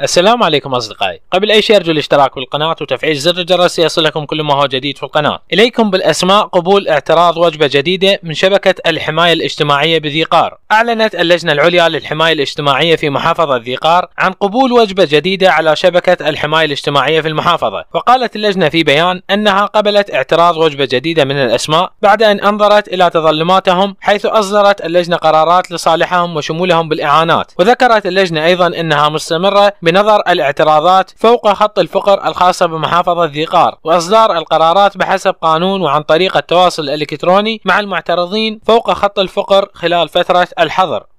السلام عليكم أصدقائي قبل أي شيء أرجو الاشتراك بالقناة وتفعيل زر الجرس ليصلكم كل ما هو جديد في القناة إليكم بالأسماء قبول اعتراض وجبة جديدة من شبكة الحماية الاجتماعية بذيقار أعلنت اللجنة العليا للحماية الاجتماعية في محافظة ذيقار عن قبول وجبة جديدة على شبكة الحماية الاجتماعية في المحافظة وقالت اللجنة في بيان أنها قبلت اعتراض وجبة جديدة من الأسماء بعد أن أنظرت إلى تظلماتهم حيث أصدرت اللجنة قرارات لصالحهم وشمولهم بالإعانات وذكرت اللجنة أيضا أنها مستمرة بنظر الاعتراضات فوق خط الفقر الخاصة بمحافظة ذيقار وإصدار القرارات بحسب قانون وعن طريق التواصل الإلكتروني مع المعترضين فوق خط الفقر خلال فترة الحظر